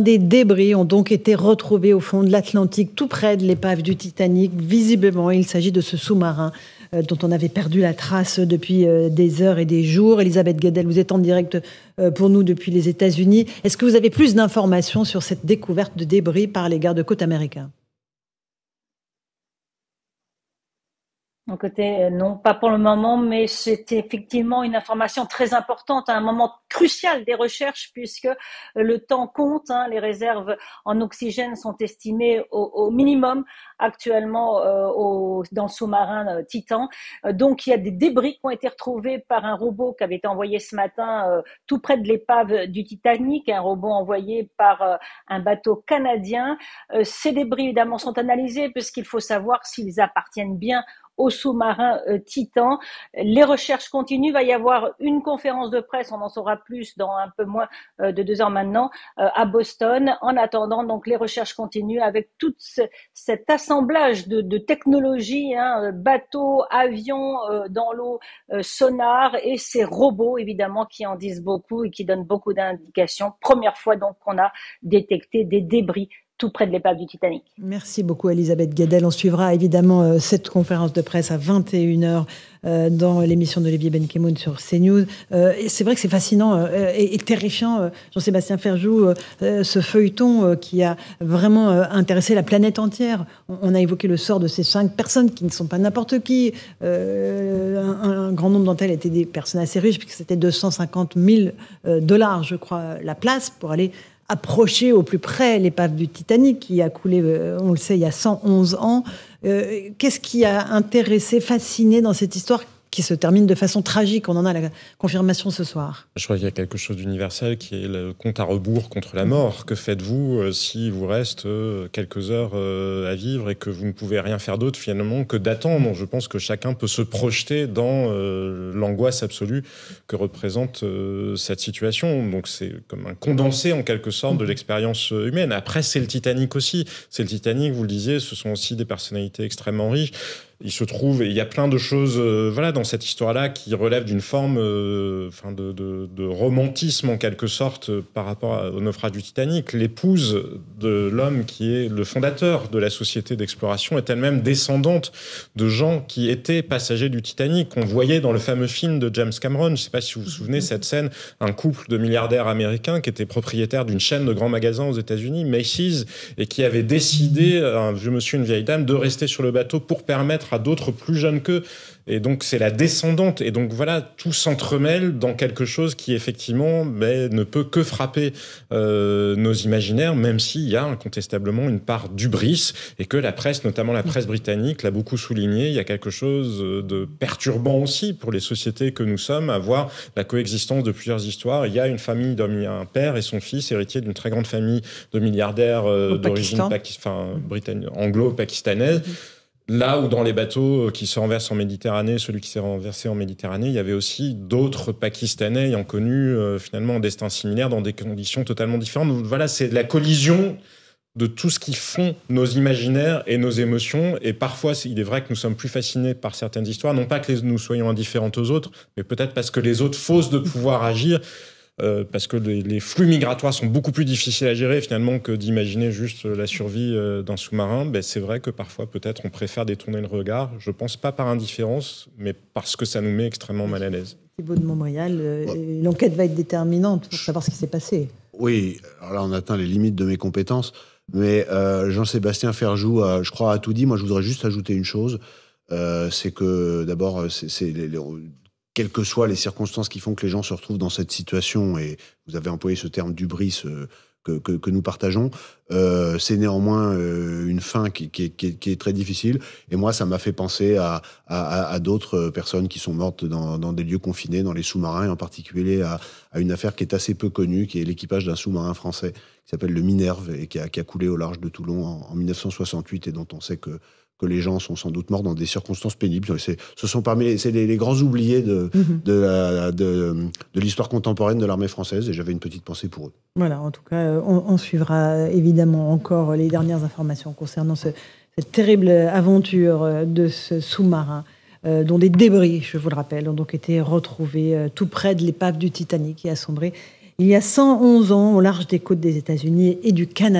des débris ont donc été retrouvés au fond de l'Atlantique, tout près de l'épave du Titanic. Visiblement, il s'agit de ce sous-marin euh, dont on avait perdu la trace depuis euh, des heures et des jours. Elisabeth Gadel, vous êtes en direct euh, pour nous depuis les États-Unis. Est-ce que vous avez plus d'informations sur cette découverte de débris par les gardes-côtes américains côté, euh, non, pas pour le moment, mais c'était effectivement une information très importante, à un moment crucial des recherches, puisque euh, le temps compte. Hein, les réserves en oxygène sont estimées au, minimum actuellement euh, au, dans le sous-marin Titan. donc il y a des débris qui ont été retrouvés par un robot qui avait été envoyé ce matin tout près de l'épave du Titanic, un robot envoyé par un bateau canadien. ces débris, évidemment, sont analysés, puisqu'il faut savoir s'ils appartiennent bien au sous-marin euh, Titan. Les recherches continuent. Il va y avoir une conférence de presse. On en saura plus dans un peu moins euh, de deux heures maintenant euh, à Boston. En attendant, donc les recherches continuent avec tout ce, cet assemblage de, technologies, hein, bateaux, avions dans l'eau, sonar et ces robots évidemment qui en disent beaucoup et qui donnent beaucoup d'indications. Première fois donc qu'on a détecté des débris tout près de l'épave du Titanic. Merci beaucoup Elisabeth Gadel. On suivra évidemment euh, cette conférence de presse à 21h euh, dans l'émission d'Olivier Benkemoun sur CNews. Euh, c'est vrai que c'est fascinant euh, et, terrifiant, Jean-Sébastien Ferjou, ce feuilleton qui a vraiment intéressé la planète entière. On, a évoqué le sort de ces cinq personnes qui ne sont pas n'importe qui. Un, un, grand nombre d'entre elles étaient des personnes assez riches puisque c'était 250 000 dollars, je crois, la place pour aller approcher au plus près l'épave du Titanic qui a coulé, euh, on le sait, il y a 111 ans. Euh, qu'est-ce qui a intéressé, fasciné dans cette histoire qui se termine de façon tragique. On en a la confirmation ce soir. Je crois qu'il y a quelque chose d'universel qui est le compte à rebours contre la mort. Que faites-vous euh, si vous reste euh, quelques heures euh, à vivre et que vous ne pouvez rien faire d'autre finalement que d'attendre Je pense que chacun peut se projeter dans l'angoisse absolue que représente cette situation. Donc c'est comme un condensé en quelque sorte de mm-hmm. l'expérience humaine. Après, c'est le Titanic aussi. C'est le Titanic, vous le disiez, ce sont aussi des personnalités extrêmement riches il se trouve, il y a plein de choses euh, voilà, dans cette histoire-là qui relèvent d'une forme euh, de, romantisme en quelque sorte euh, par rapport au naufrage du Titanic. L'épouse de l'homme qui est le fondateur de la société d'exploration est elle-même descendante de gens qui étaient passagers du Titanic, qu'on voyait dans le fameux film de James Cameron. Je ne sais pas si vous vous souvenez mhm. cette scène, un couple de milliardaires américains qui étaient propriétaires d'une chaîne de grands magasins aux États-Unis, Macy's, et qui avait décidé, un vieux monsieur, une vieille dame, de rester sur le bateau pour permettre à d'autres plus jeunes qu'eux. Et donc, c'est la descendante. Et donc, voilà, tout s'entremêle dans quelque chose qui, effectivement, ben, ne peut que frapper euh, nos imaginaires, même s'il y a incontestablement une part bris et que la presse, notamment la presse britannique, l'a beaucoup souligné. Il y a quelque chose de perturbant aussi pour les sociétés que nous sommes à voir la coexistence de plusieurs histoires. Il y a une famille d'hommes, il y a un père et son fils, héritier d'une très grande famille de milliardaires euh, d'origine anglo-pakistanaise. Mm-hmm. Là où dans les bateaux euh, qui se renversent en Méditerranée, celui qui s'est renversé en Méditerranée, il y avait aussi d'autres Pakistanais ayant connu euh, finalement un destin similaire dans des conditions totalement différentes. voilà, c'est la collision de tout ce qui font nos imaginaires et nos émotions. Et parfois, il est vrai que nous sommes plus fascinés par certaines histoires, non pas que nous soyons indifférents aux autres, mais peut-être parce que les autres fausses de pouvoir agir. Euh, parce que les, flux migratoires sont beaucoup plus difficiles à gérer finalement que d'imaginer juste la survie euh, d'un sous-marin, ben, c'est vrai que parfois peut-être on préfère détourner le regard, je pense pas par indifférence, mais parce que ça nous met extrêmement mal à l'aise. Thibault de Montréal. Euh, bah. l'enquête va être déterminante pour savoir ce qui s'est passé. Oui, alors là on atteint les limites de mes compétences, mais Jean-Sébastien Ferjou, je crois, a tout dit. Moi, je voudrais juste ajouter une chose. c'est que d'abord, c'est les quelles que soient les circonstances qui font que les gens se retrouvent dans cette situation, et vous avez employé ce terme d'ubris euh, que, nous partageons, euh, c'est néanmoins euh, une fin qui, est, très difficile. Et moi, ça m'a fait penser à, d'autres personnes qui sont mortes dans, des lieux confinés, dans les sous-marins, en particulier à, une affaire qui est assez peu connue, qui est l'équipage d'un sous-marin français qui s'appelle le Minerve et qui a, qui a, coulé au large de Toulon en, 1968 et dont on sait que que les gens sont sans doute morts dans des circonstances pénibles. Ce sont parmi c'est les, grands oubliés de, mm-hmm. de, de, l'histoire contemporaine de l'armée française et j'avais une petite pensée pour eux. Voilà, en tout cas, euh, on, suivra euh, évidemment encore les dernières informations concernant ce, cette terrible aventure euh, de ce sous-marin dont des débris, je vous le rappelle, ont donc été retrouvés tout près de l'épave du Titanic qui a sombré il y a 111 ans au large des côtes des États-Unis et du Canada.